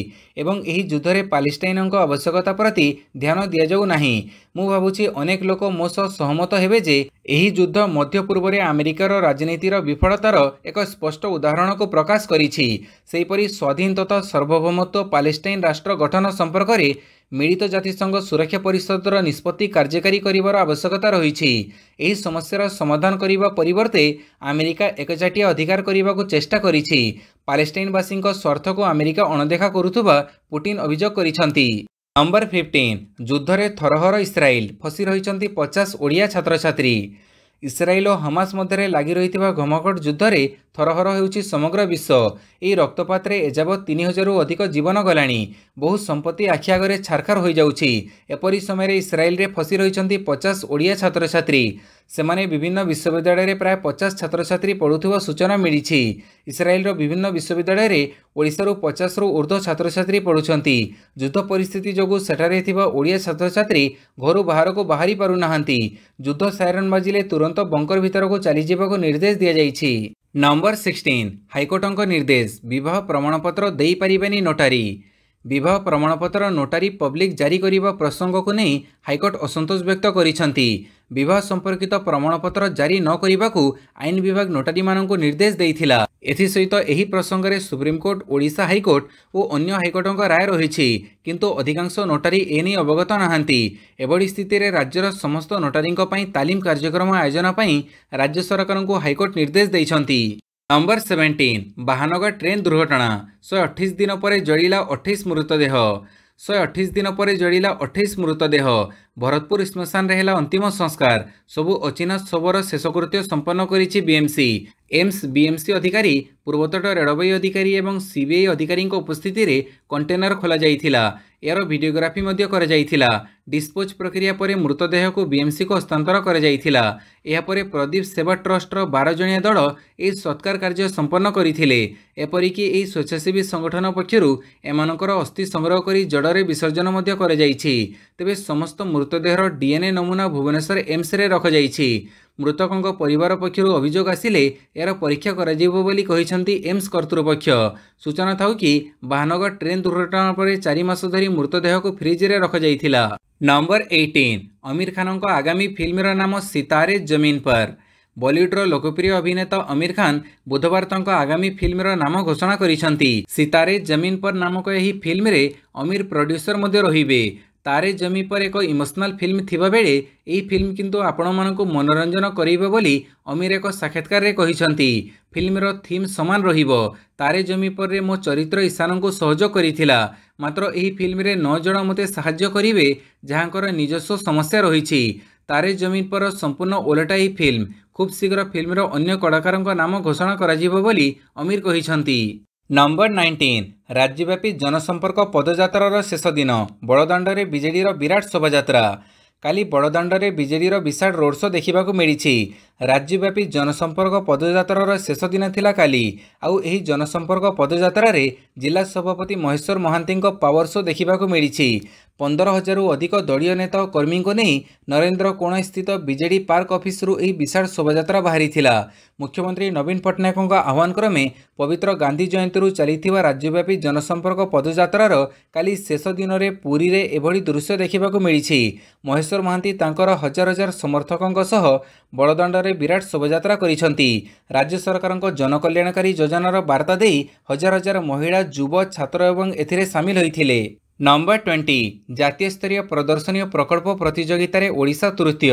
ଏବଂ ଏହି ଯୁଦ୍ଧରେ ପାଲେଷ୍ଟାଇନ୍ଙ୍କ ଆବଶ୍ୟକତା ପ୍ରତି ଧ୍ୟାନ ଦିଆଯାଉ ନାହିଁ ମୁଁ ଭାବୁଛି ଅନେକ ଲୋକ ମୋ ସହ ସହମତ ହେବେ ଯେ ଏହି ଯୁଦ୍ଧ ମଧ୍ୟପୂର୍ବରେ ଆମେରିକାର ରାଜନୀତିର ବିଫଳତାର ଏକ ସ୍ପଷ୍ଟ ଉଦାହରଣକୁ ପ୍ରକାଶ କରିଛି ସେହିପରି ସ୍ୱାଧୀନ ତଥା ସାର୍ବଭୌମତ୍ୱ ପାଲେଷ୍ଟାଇନ୍ ରାଷ୍ଟ୍ର ଗଠନ ସମ୍ପର୍କରେ ମିଳିତ ଜାତିସଂଘ ସୁରକ୍ଷା ପରିଷଦର ନିଷ୍ପତ୍ତି କାର୍ଯ୍ୟକାରୀ କରିବାର ଆବଶ୍ୟକତା ରହିଛି ଏହି ସମସ୍ୟାର ସମାଧାନ କରିବା ପରିବର୍ତ୍ତେ ଆମେରିକା ଏକଚାଟିଆ ଅଧିକାର କରିବାକୁ ଚେଷ୍ଟା କରିଛି ପାଲେଷ୍ଟାଇନବାସୀଙ୍କ ସ୍ୱାର୍ଥକୁ ଆମେରିକା ଅଣଦେଖା କରୁଥିବା ପୁଟିନ୍ ଅଭିଯୋଗ କରିଛନ୍ତି ନମ୍ବର ଫିଫ୍ଟିନ୍ ଯୁଦ୍ଧରେ ଥରହର ଇସ୍ରାଏଲ ଫସି ରହିଛନ୍ତି ପଚାଶ ଓଡ଼ିଆ ଛାତ୍ରଛାତ୍ରୀ ଇସ୍ରାଏଲ ଓ ହମାସ ମଧ୍ୟରେ ଲାଗି ରହିଥିବା ଘମଘଟ ଯୁଦ୍ଧରେ ଥରହର ହେଉଛି ସମଗ୍ର ବିଶ୍ୱ ଏହି ରକ୍ତପାତରେ ଏଯାବତ୍ ତିନି ହଜାରରୁ ଅଧିକ ଜୀବନ ଗଲାଣି ବହୁ ସମ୍ପତ୍ତି ଆଖି ଆଗରେ ଛାରଖାର ହୋଇଯାଉଛି ଏପରି ସମୟରେ ଇସ୍ରାଏଲରେ ଫସି ରହିଛନ୍ତି ପଚାଶ ଓଡ଼ିଆ ଛାତ୍ରଛାତ୍ରୀ ସେମାନେ ବିଭିନ୍ନ ବିଶ୍ୱବିଦ୍ୟାଳୟରେ ପ୍ରାୟ ପଚାଶ ଛାତ୍ରଛାତ୍ରୀ ପଢ଼ୁଥିବା ସୂଚନା ମିଳିଛି ଇସ୍ରାଏଲର ବିଭିନ୍ନ ବିଶ୍ୱବିଦ୍ୟାଳୟରେ ଓଡ଼ିଶାରୁ ପଚାଶରୁ ଉର୍ଦ୍ଧ୍ୱ ଛାତ୍ରଛାତ୍ରୀ ପଢ଼ୁଛନ୍ତି ଯୁଦ୍ଧ ପରିସ୍ଥିତି ଯୋଗୁଁ ସେଠାରେ ଥିବା ଓଡ଼ିଆ ଛାତ୍ରଛାତ୍ରୀ ଘରୁ ବାହାରକୁ ବାହାରି ପାରୁନାହାନ୍ତି ଯୁଦ୍ଧ ସାଇରନ୍ ବାଜିଲେ ତୁରନ୍ତ ବଙ୍କର ଭିତରକୁ ଚାଲିଯିବାକୁ ନିର୍ଦ୍ଦେଶ ଦିଆଯାଇଛି ନମ୍ବର ସିକ୍ସଟିନ୍ ହାଇକୋର୍ଟଙ୍କ ନିର୍ଦ୍ଦେଶ ବିବାହ ପ୍ରମାଣପତ୍ର ଦେଇପାରିବେନି ନୋଟାରୀ ବିବାହ ପ୍ରମାଣପତ୍ର ନୋଟାରୀ ପବ୍ଲିକ୍ ଜାରି କରିବା ପ୍ରସଙ୍ଗକୁ ନେଇ ହାଇକୋର୍ଟ ଅସନ୍ତୋଷ ବ୍ୟକ୍ତ କରିଛନ୍ତି ବିବାହ ସମ୍ପର୍କିତ ପ୍ରମାଣପତ୍ର ଜାରି ନ କରିବାକୁ ଆଇନ ବିଭାଗ ନୋଟାରୀମାନଙ୍କୁ ନିର୍ଦ୍ଦେଶ ଦେଇଥିଲା ଏଥିସହିତ ଏହି ପ୍ରସଙ୍ଗରେ ସୁପ୍ରିମକୋର୍ଟ ଓଡ଼ିଶା ହାଇକୋର୍ଟ ଓ ଅନ୍ୟ ହାଇକୋର୍ଟଙ୍କ ରାୟ ରହିଛି କିନ୍ତୁ ଅଧିକାଂଶ ନୋଟାରୀ ଏନେଇ ଅବଗତ ନାହାନ୍ତି ଏଭଳି ସ୍ଥିତିରେ ରାଜ୍ୟର ସମସ୍ତ ନୋଟାରୀଙ୍କ ପାଇଁ ତାଲିମ କାର୍ଯ୍ୟକ୍ରମ ଆୟୋଜନ ପାଇଁ ରାଜ୍ୟ ସରକାରଙ୍କୁ ହାଇକୋର୍ଟ ନିର୍ଦ୍ଦେଶ ଦେଇଛନ୍ତି ନମ୍ବର ସେଭେନଟିନ୍ ବାହାନଗା ଟ୍ରେନ୍ ଦୁର୍ଘଟଣା ଶହେ ଅଠେଇଶ ଦିନ ପରେ ଜଳିଲା ଅଠେଇଶ ମୃତଦେହ ଶହେ ଅଠେଇଶ ଦିନ ପରେ ଜଳିଲା ଅଠେଇଶ ମୃତଦେହ ভরতপুর শ্মশানে রেলা অন্তিম সংস্কার সবু অচিহ্ন শবর শেষকৃত্য সম্পন্ন করেছে বিএমসি এমস বিএমসি অধিকারী পূর্বতট রেলবাই অধিকারী এবং সিবিআই অধিকারী উপস্থিতি কন্টেনর খোলা যাই ଏହାର ଭିଡ଼ିଓଗ୍ରାଫି ମଧ୍ୟ କରାଯାଇଥିଲା ଡିସ୍ପୋଜ୍ ପ୍ରକ୍ରିୟା ପରେ ମୃତଦେହକୁ ବିଏମ୍ସିକୁ ହସ୍ତାନ୍ତର କରାଯାଇଥିଲା ଏହାପରେ ପ୍ରଦୀପ ସେବା ଟ୍ରଷ୍ଟର ବାର ଜଣିଆ ଦଳ ଏହି ସତ୍କାର କାର୍ଯ୍ୟ ସମ୍ପନ୍ନ କରିଥିଲେ ଏପରିକି ଏହି ସ୍ୱେଚ୍ଛାସେବୀ ସଂଗଠନ ପକ୍ଷରୁ ଏମାନଙ୍କର ଅସ୍ଥି ସଂଗ୍ରହ କରି ଜଡ଼ରେ ବିସର୍ଜନ ମଧ୍ୟ କରାଯାଇଛି ତେବେ ସମସ୍ତ ମୃତଦେହର ଡିଏନ୍ଏ ନମୁନା ଭୁବନେଶ୍ୱର ଏମ୍ସରେ ରଖାଯାଇଛି ମୃତକଙ୍କ ପରିବାର ପକ୍ଷରୁ ଅଭିଯୋଗ ଆସିଲେ ଏହାର ପରୀକ୍ଷା କରାଯିବ ବୋଲି କହିଛନ୍ତି ଏମ୍ସ କର୍ତ୍ତୃପକ୍ଷ ସୂଚନା ଥାଉ କି ବାହାନଗର ଟ୍ରେନ୍ ଦୁର୍ଘଟଣା ପରେ ଚାରି ମାସ ଧରି ମୃତଦେହକୁ ଫ୍ରିଜ୍ରେ ରଖାଯାଇଥିଲା ନମ୍ବର ଏଇଟିନ୍ ଅମିର ଖାନଙ୍କ ଆଗାମୀ ଫିଲ୍ମର ନାମ ସିତାରେ ଜମିନ ପର ବଲିଉଡର ଲୋକପ୍ରିୟ ଅଭିନେତା ଅମିର ଖାନ ବୁଧବାର ତାଙ୍କ ଆଗାମୀ ଫିଲ୍ମର ନାମ ଘୋଷଣା କରିଛନ୍ତି ସିତାରେ ଜମିନ ପର ନାମକ ଏହି ଫିଲ୍ମରେ ଅମିର ପ୍ରଡ୍ୟୁସର ମଧ୍ୟ ରହିବେ ତାରେ ଜମି ପରେ ଏକ ଇମୋସନାଲ୍ ଫିଲ୍ମ ଥିବାବେଳେ ଏହି ଫିଲ୍ମ କିନ୍ତୁ ଆପଣମାନଙ୍କୁ ମନୋରଞ୍ଜନ କରିବ ବୋଲି ଅମିର ଏକ ସାକ୍ଷାତକାରରେ କହିଛନ୍ତି ଫିଲ୍ମର ଥିମ୍ ସମାନ ରହିବ ତାରେ ଜମି ପରେ ମୋ ଚରିତ୍ର ଇଶାନଙ୍କୁ ସହଯୋଗ କରିଥିଲା ମାତ୍ର ଏହି ଫିଲ୍ମରେ ନଅ ଜଣ ମୋତେ ସାହାଯ୍ୟ କରିବେ ଯାହାଙ୍କର ନିଜସ୍ୱ ସମସ୍ୟା ରହିଛି ତାରେ ଜମି ପର ସମ୍ପୂର୍ଣ୍ଣ ଓଲଟା ଏହି ଫିଲ୍ମ ଖୁବ୍ ଶୀଘ୍ର ଫିଲ୍ମର ଅନ୍ୟ କଳାକାରଙ୍କ ନାମ ଘୋଷଣା କରାଯିବ ବୋଲି ଅମିର କହିଛନ୍ତି ନମ୍ବର ନାଇଣ୍ଟିନ୍ ରାଜ୍ୟବ୍ୟାପୀ ଜନସମ୍ପର୍କ ପଦଯାତ୍ରାର ଶେଷ ଦିନ ବଡ଼ଦାଣ୍ଡରେ ବିଜେଡ଼ିର ବିରାଟ ଶୋଭାଯାତ୍ରା କାଲି ବଡ଼ଦାଣ୍ଡରେ ବିଜେଡ଼ିର ବିଶାଳ ରୋଡ୍ ଶୋ ଦେଖିବାକୁ ମିଳିଛି ରାଜ୍ୟବ୍ୟାପୀ ଜନସମ୍ପର୍କ ପଦଯାତ୍ରାର ଶେଷ ଦିନ ଥିଲା କାଲି ଆଉ ଏହି ଜନସମ୍ପର୍କ ପଦଯାତ୍ରାରେ ଜିଲ୍ଲା ସଭାପତି ମହେଶ୍ୱର ମହାନ୍ତିଙ୍କ ପାୱାର ଶୋ ଦେଖିବାକୁ ମିଳିଛି ପନ୍ଦର ହଜାରରୁ ଅଧିକ ଦଳୀୟ ନେତା ଓ କର୍ମୀଙ୍କୁ ନେଇ ନରେନ୍ଦ୍ର କୋଣସ୍ଥିତ ବିଜେଡି ପାର୍କ ଅଫିସରୁ ଏହି ବିଶାଳ ଶୋଭାଯାତ୍ରା ବାହାରିଥିଲା ମୁଖ୍ୟମନ୍ତ୍ରୀ ନବୀନ ପଟ୍ଟନାୟକଙ୍କ ଆହ୍ୱାନ କ୍ରମେ ପବିତ୍ର ଗାନ୍ଧୀ ଜୟନ୍ତୀରୁ ଚାଲିଥିବା ରାଜ୍ୟବ୍ୟାପୀ ଜନସମ୍ପର୍କ ପଦଯାତ୍ରାର କାଲି ଶେଷ ଦିନରେ ପୁରୀରେ ଏଭଳି ଦୃଶ୍ୟ ଦେଖିବାକୁ ମିଳିଛି ମହେଶ୍ୱର ମହାନ୍ତି ତାଙ୍କର ହଜାର ହଜାର ସମର୍ଥକଙ୍କ ସହ ବଡ଼ଦାଣ୍ଡରେ ବିରାଟ ଶୋଭାଯାତ୍ରା କରିଛନ୍ତି ରାଜ୍ୟ ସରକାରଙ୍କ ଜନକଲ୍ୟାଣକାରୀ ଯୋଜନାର ବାର୍ତ୍ତା ଦେଇ ହଜାର ହଜାର ମହିଳା ଯୁବ ଛାତ୍ର ଏବଂ ଏଥିରେ ସାମିଲ ହୋଇଥିଲେ ନମ୍ବର ଟ୍ୱେଣ୍ଟି ଜାତୀୟ ସ୍ତରୀୟ ପ୍ରଦର୍ଶନୀୟ ପ୍ରକଳ୍ପ ପ୍ରତିଯୋଗିତାରେ ଓଡ଼ିଶା ତୃତୀୟ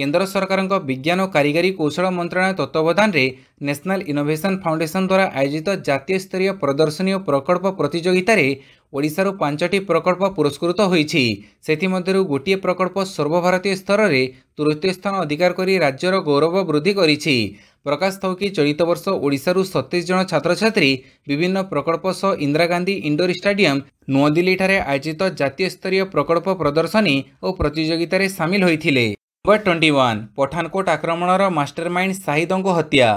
କେନ୍ଦ୍ର ସରକାରଙ୍କ ବିଜ୍ଞାନ ଓ କାରିଗରୀ କୌଶଳ ମନ୍ତ୍ରଣାଳୟ ତତ୍ତ୍ୱାବଧାନରେ ନ୍ୟାସନାଲ୍ ଇନୋଭେସନ୍ ଫାଉଣ୍ଡେସନ୍ ଦ୍ୱାରା ଆୟୋଜିତ ଜାତୀୟ ସ୍ତରୀୟ ପ୍ରଦର୍ଶନୀ ଓ ପ୍ରକଳ୍ପ ପ୍ରତିଯୋଗିତାରେ ଓଡ଼ିଶାରୁ ପାଞ୍ଚଟି ପ୍ରକଳ୍ପ ପୁରସ୍କୃତ ହୋଇଛି ସେଥିମଧ୍ୟରୁ ଗୋଟିଏ ପ୍ରକଳ୍ପ ସର୍ବଭାରତୀୟ ସ୍ତରରେ ତୃତୀୟ ସ୍ଥାନ ଅଧିକାର କରି ରାଜ୍ୟର ଗୌରବ ବୃଦ୍ଧି କରିଛି ପ୍ରକାଶ ଥାଉ କି ଚଳିତ ବର୍ଷ ଓଡ଼ିଶାରୁ ସତେଇଶ ଜଣ ଛାତ୍ରଛାତ୍ରୀ ବିଭିନ୍ନ ପ୍ରକଳ୍ପ ସହ ଇନ୍ଦିରା ଗାନ୍ଧୀ ଇଣ୍ଡୋର ଷ୍ଟାଡିୟମ୍ ନୂଆଦିଲ୍ଲୀଠାରେ ଆୟୋଜିତ ଜାତୀୟ ସ୍ତରୀୟ ପ୍ରକଳ୍ପ ପ୍ରଦର୍ଶନୀ ଓ ପ୍ରତିଯୋଗିତାରେ ସାମିଲ ହୋଇଥିଲେ ନମ୍ବର ଟ୍ୱେଣ୍ଟି ୱାନ୍ ପଠାନକୋଟ ଆକ୍ରମଣର ମାଷ୍ଟର ମାଇଣ୍ଡ ସାହିଦଙ୍କ ହତ୍ୟା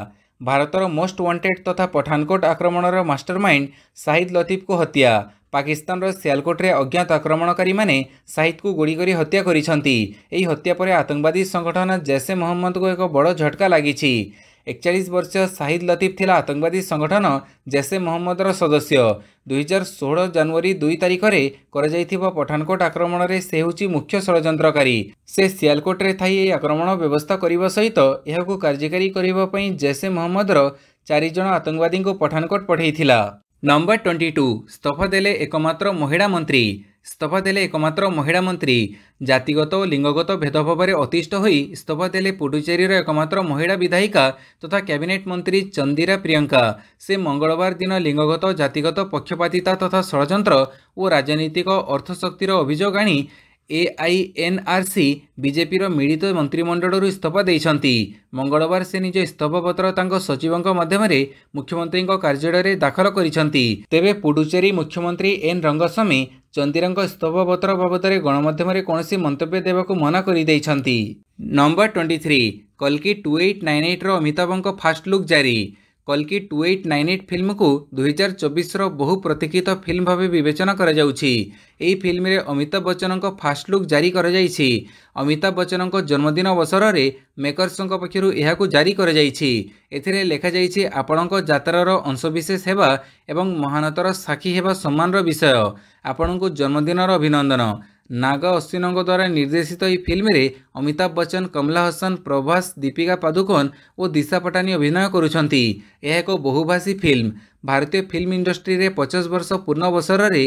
ଭାରତର ମୋଷ୍ଟ ୱାଣ୍ଟେଡ଼୍ ତଥା ପଠାନକୋଟ ଆକ୍ରମଣର ମାଷ୍ଟର ମାଇଣ୍ଡ ସାହିଦ ଲତିଫ୍ଙ୍କୁ ହତ୍ୟା ପାକିସ୍ତାନର ସିଆଲକୋଟରେ ଅଜ୍ଞାତ ଆକ୍ରମଣକାରୀମାନେ ସାହିଦକୁ ଗୁଳି କରି ହତ୍ୟା କରିଛନ୍ତି ଏହି ହତ୍ୟା ପରେ ଆତଙ୍କବାଦୀ ସଂଗଠନ ଜୈସେ ମହମ୍ମଦଙ୍କୁ ଏକ ବଡ଼ ଝଟକା ଲାଗିଛି একচাଳିশ বর্ষ শাহিদ লতিফ লা আতঙ্কবাদী সংগঠন জেসে মহম্মদর সদস্য দুই হাজার ষোহল জানুয়ারি দুই তারিখে করা পঠানকোট আক্রমণের সে হচ্ছে মুখ্য ষড়যন্ত্রকারী সে সিয়ালকোটে থাই এই আক্রমণ ব্যবস্থা করা সহিত এখন কার্যকারী করা জেসে মহম্মদর চারিজন আতঙ্কবাদী পঠানকোট পঠাই নম্বর টোয়েন্টি টু ইস্তফা দেলে একমাত্র মহিলা মন্ত্রী ଇସ୍ତଫା ଦେଲେ ଏକମାତ୍ର ମହିଳା ମନ୍ତ୍ରୀ ଜାତିଗତ ଓ ଲିଙ୍ଗଗତ ଭେଦଭାବରେ ଅତିଷ୍ଠ ହୋଇ ଇସ୍ତଫା ଦେଲେ ପୁଡୁଚେରୀର ଏକମାତ୍ର ମହିଳା ବିଧାୟିକା ତଥା କ୍ୟାବିନେଟ୍ ମନ୍ତ୍ରୀ ଚନ୍ଦିରା ପ୍ରିୟଙ୍କା ସେ ମଙ୍ଗଳବାର ଦିନ ଲିଙ୍ଗଗତ ଜାତିଗତ ପକ୍ଷପାତିତା ତଥା ଷଡ଼ଯନ୍ତ୍ର ଓ ରାଜନୈତିକ ଅର୍ଥଶକ୍ତିର ଅଭିଯୋଗ ଆଣି ଏଆଇଏନ୍ଆର୍ସି ବିଜେପିର ମିଳିତ ମନ୍ତ୍ରିମଣ୍ଡଳରୁ ଇସ୍ତଫା ଦେଇଛନ୍ତି ମଙ୍ଗଳବାର ସେ ନିଜ ଇସ୍ତଫାପତ୍ର ତାଙ୍କ ସଚିବଙ୍କ ମାଧ୍ୟମରେ ମୁଖ୍ୟମନ୍ତ୍ରୀଙ୍କ କାର୍ଯ୍ୟାଳୟରେ ଦାଖଲ କରିଛନ୍ତି ତେବେ ପୁଡୁଚେରୀ ମୁଖ୍ୟମନ୍ତ୍ରୀ ଏନ୍ ରଙ୍ଗସ୍ୱାମୀ ଚନ୍ଦିରାଙ୍କ ଇସ୍ତଫାପତ୍ର ବାବଦରେ ଗଣମାଧ୍ୟମରେ କୌଣସି ମନ୍ତବ୍ୟ ଦେବାକୁ ମନା କରିଦେଇଛନ୍ତି ନମ୍ବର ଟ୍ୱେଣ୍ଟି ଥ୍ରୀ କଲ୍କି ଟୁ ଏଇଟ୍ ନାଇନ୍ ଏଇଟ୍ର ଅମିତାଭଙ୍କ ଫାଷ୍ଟ ଲୁକ୍ ଜାରି କଲ୍କି ଟୁ ଏଇଟ୍ ନାଇନ୍ ଏଇଟ୍ ଫିଲ୍ମକୁ ଦୁଇହଜାର ଚବିଶର ବହୁ ପ୍ରତୀକ୍ଷିତ ଫିଲ୍ମ ଭାବେ ବିବେଚନା କରାଯାଉଛି ଏହି ଫିଲ୍ମରେ ଅମିତାଭ ବଚ୍ଚନଙ୍କ ଫାଷ୍ଟ ଲୁକ୍ ଜାରି କରାଯାଇଛି ଅମିତାଭ ବଚ୍ଚନଙ୍କ ଜନ୍ମଦିନ ଅବସରରେ ମେକର୍ସଙ୍କ ପକ୍ଷରୁ ଏହାକୁ ଜାରି କରାଯାଇଛି ଏଥିରେ ଲେଖାଯାଇଛି ଆପଣଙ୍କ ଯାତ୍ରାର ଅଂଶବିଶେଷ ହେବା ଏବଂ ମହାନତାର ସାକ୍ଷୀ ହେବା ସମ୍ମାନର ବିଷୟ ଆପଣଙ୍କୁ ଜନ୍ମଦିନର ଅଭିନନ୍ଦନ नाग द्वारा निर्देशित यो फिल्म अमिताभ बच्चन कमला हसन प्रभास दीपिका पादुकन ओ दिशा पटानी अभिनय एक यहुभाषी फिल्म भारतीय फिल्म इंडस्ट्री इन्डस्ट्रिएर पचास वर्ष पूर्ण अवसरले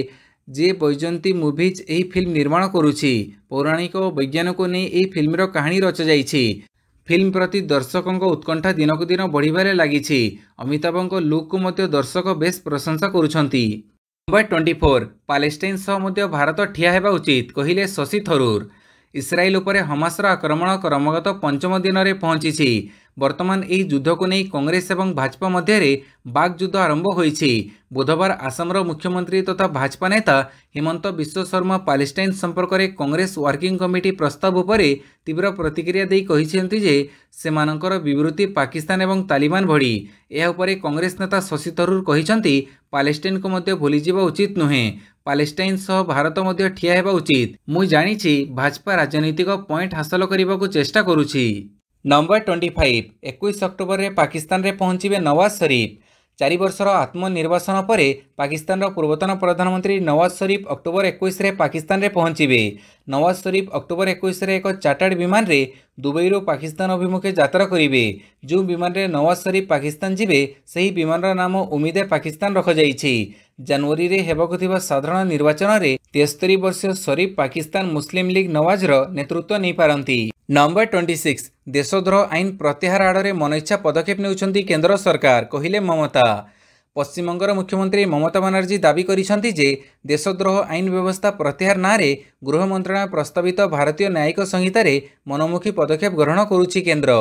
जे वैजयन्ती मुभिज यही फिल्म निर्माण गरुछ पौराणिक बैज्ञानको नै यो फिल्म कहानी रच रचाइँ फिल्म प्रति दर्शकको उत्कण्ठा दिनको दिन बढ्वारे लाग अमिताभ को मत दर्शक बेस प्रशंसा गर्ुन ବାଇ ଟ୍ୱେଣ୍ଟି ଫୋର୍ ପାଲେଷ୍ଟାଇନ୍ ସହ ମଧ୍ୟ ଭାରତ ଠିଆ ହେବା ଉଚିତ କହିଲେ ଶଶୀ ଥରୁର୍ ଇସ୍ରାଏଲ୍ ଉପରେ ହମାସର ଆକ୍ରମଣ କ୍ରମାଗତ ପଞ୍ଚମ ଦିନରେ ପହଞ୍ଚିଛି বর্তমান এই যুদ্ধকে নিয়ে কংগ্রেস এবং ভাজপা মধ্যে বাক যুদ্ধ আরম্ভ হয়েছে বুধবার আসামর মুখ্যমন্ত্রী তথা ভাজপা নেতা হিমন্ত বিশ্ব শর্মা পালেস্টাইন সম্পর্কের কংগ্রেস ওয়ার্কিং কমিটি প্রস্তাব উপরে তীব্র প্রতিক্রিয়া দিয়ে কিন্তু যে সে বিবৃতি পাকিস্তান এবং তালিবান ভড়ি ଏହା কংগ্রেস নেতা শশি থরুর ତରୁର କହିଛନ୍ତି ପାଲେଷ୍ଟାଇନକୁ ভুলে যাওয়া উচিত নুহে ପାଲେଷ୍ଟାଇନ সহ ভারত মধ্যে ঠিয়া হওয়া উচিত মু জাঁচি ভাজপা রাজনৈতিক পয়েন্ট হাসল করা চেষ্টা করুছি ନମ୍ବର ଟ୍ୱେଣ୍ଟି ଫାଇଭ୍ ଏକୋଇଶ ଅକ୍ଟୋବରରେ ପାକିସ୍ତାନରେ ପହଞ୍ଚିବେ ନୱାଜ ସରିଫ୍ ଚାରି ବର୍ଷର ଆତ୍ମନିର୍ବାସନ ପରେ ପାକିସ୍ତାନର ପୂର୍ବତନ ପ୍ରଧାନମନ୍ତ୍ରୀ ନୱାଜ ସରିଫ୍ ଅକ୍ଟୋବର ଏକୋଇଶରେ ପାକିସ୍ତାନରେ ପହଞ୍ଚିବେ ନୱାଜ ସରିଫ୍ ଅକ୍ଟୋବର ଏକୋଇଶରେ ଏକ ଚାର୍ଟାର୍ଡ ବିମାନରେ ଦୁବାଇରୁ ପାକିସ୍ତାନ ଅଭିମୁଖେ ଯାତ୍ରା କରିବେ ଯେଉଁ ବିମାନରେ ନୱାଜ ସରିଫ୍ ପାକିସ୍ତାନ ଯିବେ ସେହି ବିମାନର ନାମ ଉମିଦେ ପାକିସ୍ତାନ ରଖାଯାଇଛି ଜାନୁଆରୀରେ ହେବାକୁ ଥିବା ସାଧାରଣ ନିର୍ବାଚନରେ ତେସ୍ତରୀ ବର୍ଷୀୟ ସରିଫ୍ ପାକିସ୍ତାନ ମୁସଲିମ୍ ଲିଗ୍ ନୱାଜର ନେତୃତ୍ୱ ନେଇପାରନ୍ତି ନମ୍ବର ଟ୍ୱେଣ୍ଟି ସିକ୍ସ ଦେଶଦ୍ରୋହ ଆଇନ ପ୍ରତ୍ୟାହାର ଆଡ଼ରେ ମନଇଚ୍ଛା ପଦକ୍ଷେପ ନେଉଛନ୍ତି କେନ୍ଦ୍ର ସରକାର କହିଲେ ମମତା ପଶ୍ଚିମବଙ୍ଗର ମୁଖ୍ୟମନ୍ତ୍ରୀ ମମତା ବାନାର୍ଜୀ ଦାବି କରିଛନ୍ତି ଯେ ଦେଶଦ୍ରୋହ ଆଇନ ବ୍ୟବସ୍ଥା ପ୍ରତ୍ୟାହାର ନାଁରେ ଗୃହ ମନ୍ତ୍ରଣାଳୟ ପ୍ରସ୍ତାବିତ ଭାରତୀୟ ନ୍ୟାୟିକ ସଂହିତାରେ ମନୋମୁଖୀ ପଦକ୍ଷେପ ଗ୍ରହଣ କରୁଛି କେନ୍ଦ୍ର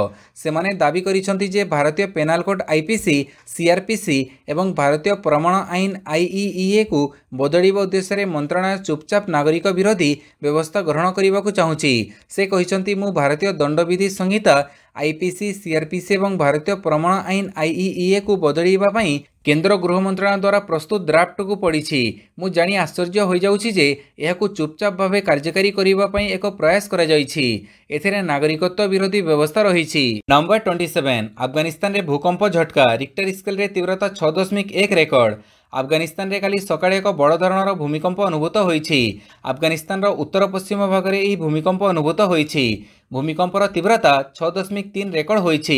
ସେମାନେ ଦାବି କରିଛନ୍ତି ଯେ ଭାରତୀୟ ପେନାଲ୍ କୋର୍ଟ ଆଇପିସି ସିଆର୍ପିସି ଏବଂ ଭାରତୀୟ ପ୍ରମାଣ ଆଇନ ଆଇଇଇଏକୁ ବଦଳିବା ଉଦ୍ଦେଶ୍ୟରେ ମନ୍ତ୍ରଣାଳୟ ଚୁପଚାପ ନାଗରିକ ବିରୋଧୀ ବ୍ୟବସ୍ଥା ଗ୍ରହଣ କରିବାକୁ ଚାହୁଁଛି ସେ କହିଛନ୍ତି ମୁଁ ଭାରତୀୟ ଦଣ୍ଡବିଧି ସଂହିତା ଆଇପିସି ସିଆର୍ପିସି ଏବଂ ଭାରତୀୟ ପ୍ରମାଣ ଆଇନ ଆଇଇଇଏକୁ ବଦଳାଇବା ପାଇଁ କେନ୍ଦ୍ର ଗୃହ ମନ୍ତ୍ରଣାଳୟ ଦ୍ୱାରା ପ୍ରସ୍ତୁତ ଡ୍ରାଫ୍ଟକୁ ପଡ଼ିଛି ମୁଁ ଜାଣି ଆଶ୍ଚର୍ଯ୍ୟ ହୋଇଯାଉଛି ଯେ ଏହାକୁ ଚୁପଚାପ ଭାବେ କାର୍ଯ୍ୟକାରୀ କରିବା ପାଇଁ ଏକ ପ୍ରୟାସ କରାଯାଇଛି ଏଥିରେ ନାଗରିକତ୍ୱ ବିରୋଧୀ ବ୍ୟବସ୍ଥା ରହିଛି ନମ୍ବର ଟ୍ୱେଣ୍ଟି ସେଭେନ୍ ଆଫଗାନିସ୍ତାନରେ ଭୂକମ୍ପ ଝଟକା ରିକ୍ଟର ସ୍କେଲ୍ରେ ତୀବ୍ରତା ଛଅ ଦଶମିକ ଏକ ରେକର୍ଡ ଆଫଗାନିସ୍ତାନରେ କାଲି ସକାଳେ ଏକ ବଡ଼ ଧରଣର ଭୂମିକମ୍ପ ଅନୁଭୂତ ହୋଇଛି ଆଫଗାନିସ୍ତାନର ଉତ୍ତର ପଶ୍ଚିମ ଭାଗରେ ଏହି ଭୂମିକମ୍ପ ଅନୁଭୂତ ହୋଇଛି ଭୂମିକମ୍ପର ତୀବ୍ରତା ଛଅ ଦଶମିକ ତିନି ରେକର୍ଡ଼ ହୋଇଛି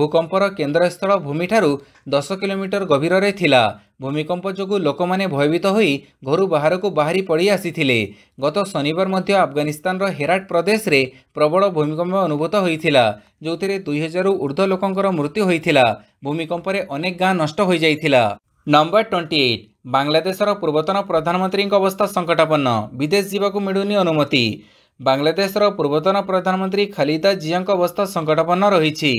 ଭୂକମ୍ପର କେନ୍ଦ୍ରସ୍ଥଳ ଭୂମିଠାରୁ ଦଶ କିଲୋମିଟର ଗଭୀରରେ ଥିଲା ଭୂମିକମ୍ପ ଯୋଗୁଁ ଲୋକମାନେ ଭୟଭୀତ ହୋଇ ଘରୁ ବାହାରକୁ ବାହାରି ପଡ଼ି ଆସିଥିଲେ ଗତ ଶନିବାର ମଧ୍ୟ ଆଫଗାନିସ୍ତାନର ହେରାଟ ପ୍ରଦେଶରେ ପ୍ରବଳ ଭୂମିକମ୍ପ ଅନୁଭୂତ ହୋଇଥିଲା ଯେଉଁଥିରେ ଦୁଇହଜାରରୁ ଉର୍ଦ୍ଧ୍ୱ ଲୋକଙ୍କର ମୃତ୍ୟୁ ହୋଇଥିଲା ଭୂମିକମ୍ପରେ ଅନେକ ଗାଁ ନଷ୍ଟ ହୋଇଯାଇଥିଲା ନମ୍ବର ଟ୍ୱେଣ୍ଟି ଏଇଟ୍ ବାଂଲାଦେଶର ପୂର୍ବତନ ପ୍ରଧାନମନ୍ତ୍ରୀଙ୍କ ଅବସ୍ଥା ସଙ୍କଟାପନ୍ନ ବିଦେଶ ଯିବାକୁ ମିଳୁନି ଅନୁମତି ବାଂଲାଦେଶର ପୂର୍ବତନ ପ୍ରଧାନମନ୍ତ୍ରୀ ଖଲିଦା ଜିଆଙ୍କ ଅବସ୍ଥା ସଙ୍କଟାପନ୍ନ ରହିଛି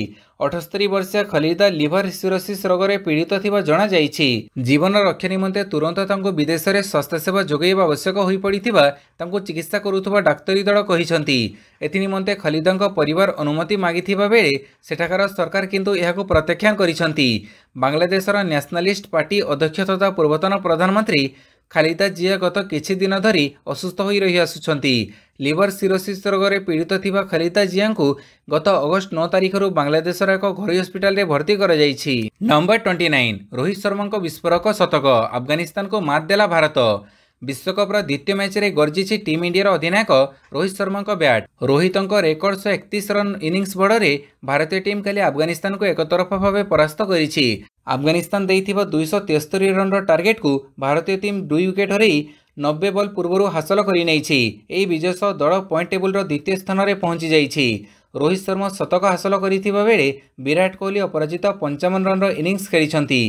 ଅଠସ୍ତରୀ ବର୍ଷିଆ ଖଲିଦା ଲିଭର ସିରୋସିସ୍ ରୋଗରେ ପୀଡ଼ିତ ଥିବା ଜଣାଯାଇଛି ଜୀବନ ରକ୍ଷା ନିମନ୍ତେ ତୁରନ୍ତ ତାଙ୍କୁ ବିଦେଶରେ ସ୍ୱାସ୍ଥ୍ୟସେବା ଯୋଗାଇବା ଆବଶ୍ୟକ ହୋଇପଡ଼ିଥିବା ତାଙ୍କୁ ଚିକିତ୍ସା କରୁଥିବା ଡାକ୍ତରୀ ଦଳ କହିଛନ୍ତି ଏଥିନିମନ୍ତେ ଖଲିଦାଙ୍କ ପରିବାର ଅନୁମତି ମାଗିଥିବା ବେଳେ ସେଠାକାର ସରକାର କିନ୍ତୁ ଏହାକୁ ପ୍ରତ୍ୟାଖ୍ୟାନ କରିଛନ୍ତି ବାଂଲାଦେଶର ନ୍ୟାସନାଲିଷ୍ଟ ପାର୍ଟି ଅଧ୍ୟକ୍ଷ ତଥା ପୂର୍ବତନ ପ୍ରଧାନମନ୍ତ୍ରୀ ଖାଲିଦା ଜିଆ ଗତ କିଛି ଦିନ ଧରି ଅସୁସ୍ଥ ହୋଇ ରହିଆସୁଛନ୍ତି লিভর সিরোসিস রোগের পীড়িত থাকা খলিতা জিয়াঙ্কু গত অগস্ট ন তারিখর বাংলাদেশের এক ঘরোই হসপিটালে ভর্তি করা যাই number twenty nine Rohit Sharma বিস্ফোরক শতক আফগানিস্তান মাত দেলা ভারত ବିଶ୍ୱକପ୍ର ଦ୍ୱିତୀୟ ମ୍ୟାଚ୍ରେ ଗର୍ଜିଛି ଟିମ୍ ଇଣ୍ଡିଆର ଅଧିନାୟକ ରୋହିତ ଶର୍ମାଙ୍କ ବ୍ୟାଟ୍ ରୋହିତଙ୍କ ରେକର୍ଡ ଶହ ଏକତିଶ ରନ୍ ଇନିଂସ୍ ବଳରେ ଭାରତୀୟ ଟିମ୍ କାଲି ଆଫଗାନିସ୍ତାନକୁ ଏକତରଫା ଭାବେ ପରାସ୍ତ କରିଛି ଆଫଗାନିସ୍ତାନ ଦେଇଥିବା ଦୁଇଶହ ତେସ୍ତରୀ ରନ୍ର ଟାର୍ଗେଟ୍କୁ ଭାରତୀୟ ଟିମ୍ ଦୁଇ ୱିକେଟ୍ ହରାଇ ନବେ ବଲ୍ ପୂର୍ବରୁ ହାସଲ କରିନେଇଛି ଏହି ବିଜୟ ସହ ଦଳ ପଏଣ୍ଟ ଟେବୁଲ୍ର ଦ୍ୱିତୀୟ ସ୍ଥାନରେ ପହଞ୍ଚି ଯାଇଛି ରୋହିତ ଶର୍ମା ଶତକ ହାସଲ କରିଥିବା ବେଳେ ବିରାଟ କୋହଲି ଅପରାଜିତ ପଞ୍ଚାବନ ରନ୍ର ଇନିଂସ ଖେଳିଛନ୍ତି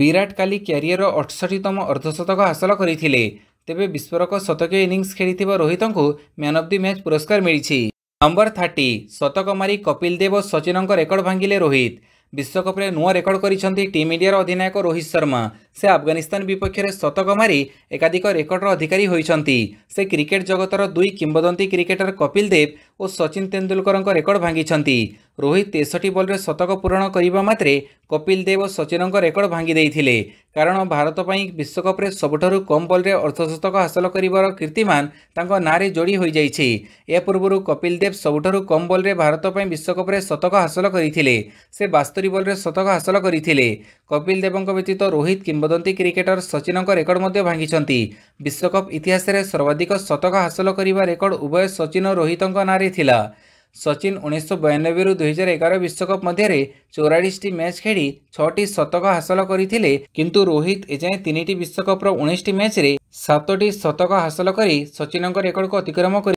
ବିରାଟ କାଲି କ୍ୟାରିୟର ଅଠଷଠିତମ ଅର୍ଦ୍ଧଶତକ ହାସଲ କରିଥିଲେ ତେବେ ବିସ୍ଫୋରକ ଶତକୀୟ ଇନିଂସ ଖେଳିଥିବା ରୋହିତଙ୍କୁ ମ୍ୟାନ୍ ଅଫ୍ ଦି ମ୍ୟାଚ୍ ପୁରସ୍କାର ମିଳିଛି ନମ୍ବର ଥାର୍ଟି ଶତକ ମାରି କପିଲ ଦେବ ସଚିନଙ୍କ ରେକର୍ଡ ଭାଙ୍ଗିଲେ ରୋହିତ ବିଶ୍ୱକପ୍ରେ ନୂଆ ରେକର୍ଡ କରିଛନ୍ତି ଟିମ୍ ଇଣ୍ଡିଆର ଅଧିନାୟକ ରୋହିତ ଶର୍ମା ସେ ଆଫଗାନିସ୍ତାନ ବିପକ୍ଷରେ ଶତକ ମାରି ଏକାଧିକ ରେକର୍ଡର ଅଧିକାରୀ ହୋଇଛନ୍ତି ସେ କ୍ରିକେଟ ଜଗତର ଦୁଇ କିମ୍ବଦନ୍ତୀ କ୍ରିକେଟର କପିଲ ଦେବ ଓ ସଚିନ ତେନ୍ଦୁଲକରଙ୍କ ରେକର୍ଡ ଭାଙ୍ଗିଛନ୍ତି ରୋହିତ ତେଷଠି ବଲ୍ରେ ଶତକ ପୂରଣ କରିବା ମାତ୍ରେ କପିଲ ଦେବ ଓ ସଚିନଙ୍କ ରେକର୍ଡ ଭାଙ୍ଗି ଦେଇଥିଲେ କାରଣ ଭାରତ ପାଇଁ ବିଶ୍ୱକପ୍ରେ ସବୁଠାରୁ କମ୍ ବଲ୍ରେ ଅର୍ଦ୍ଧଶତକ ହାସଲ କରିବାର କୀର୍ତ୍ତିମାନ ତାଙ୍କ ନାଁରେ ଯୋଡ଼ି ହୋଇଯାଇଛି ଏହା ପୂର୍ବରୁ କପିଲ ଦେବ ସବୁଠାରୁ କମ୍ ବଲ୍ରେ ଭାରତ ପାଇଁ ବିଶ୍ୱକପ୍ରେ ଶତକ ହାସଲ କରିଥିଲେ ସେ ବାସ୍ତରୀ ବଲ୍ରେ ଶତକ ହାସଲ କରିଥିଲେ କପିଲ ଦେବଙ୍କ ବ୍ୟତୀତ ରୋହିତ କିମ୍ବ କିମ୍ବଦନ୍ତୀ କ୍ରିକେଟର ସଚିନଙ୍କ ରେକର୍ଡ ମଧ୍ୟ ଭାଙ୍ଗିଛନ୍ତି ବିଶ୍ୱକପ୍ ଇତିହାସରେ ସର୍ବାଧିକ ଶତକ ହାସଲ କରିବା ରେକର୍ଡ ଉଭୟ ସଚିନ ଓ ରୋହିତଙ୍କ ନାଁରେ ଥିଲା ସଚିନ ଉଣେଇଶହ ବୟାନବେରୁ ଦୁଇହଜାର ଏଗାର ବିଶ୍ୱକପ୍ ମଧ୍ୟରେ ଚଉରାଳିଶଟି ମ୍ୟାଚ୍ ଖେଳି ଛଅଟି ଶତକ ହାସଲ କରିଥିଲେ କିନ୍ତୁ ରୋହିତ ଏଯାଏଁ ତିନିଟି ବିଶ୍ୱକପ୍ର ଉଣେଇଶଟି ମ୍ୟାଚ୍ରେ ସାତଟି ଶତକ ହାସଲ କରି ସଚିନଙ୍କ ରେକର୍ଡକୁ ଅତିକ୍ରମ କରି